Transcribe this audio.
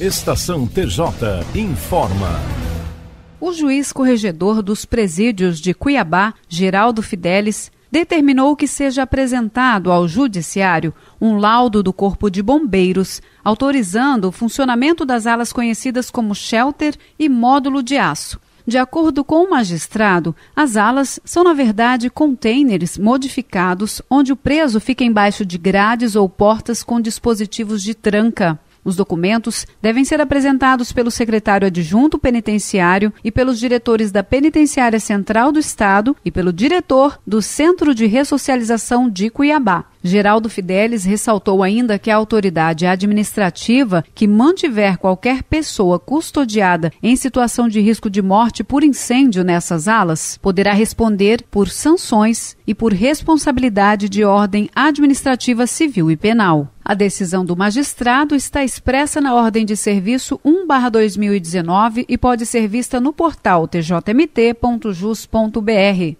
Estação TJ informa. O juiz corregedor dos presídios de Cuiabá, Geraldo Fidelis, determinou que seja apresentado ao Judiciário um laudo do Corpo de Bombeiros autorizando o funcionamento das alas conhecidas como shelter e módulo de aço. De acordo com o magistrado, as alas são, na verdade, containers modificados onde o preso fica embaixo de grades ou portas com dispositivos de tranca. Os documentos devem ser apresentados pelo secretário adjunto penitenciário e pelos diretores da Penitenciária Central do Estado e pelo diretor do Centro de Ressocialização de Cuiabá. Geraldo Fidelis ressaltou ainda que a autoridade administrativa que mantiver qualquer pessoa custodiada em situação de risco de morte por incêndio nessas alas poderá responder por sanções e por responsabilidade de ordem administrativa civil e penal. A decisão do magistrado está expressa na Ordem de Serviço 1-2019 e pode ser vista no portal tjmt.jus.br.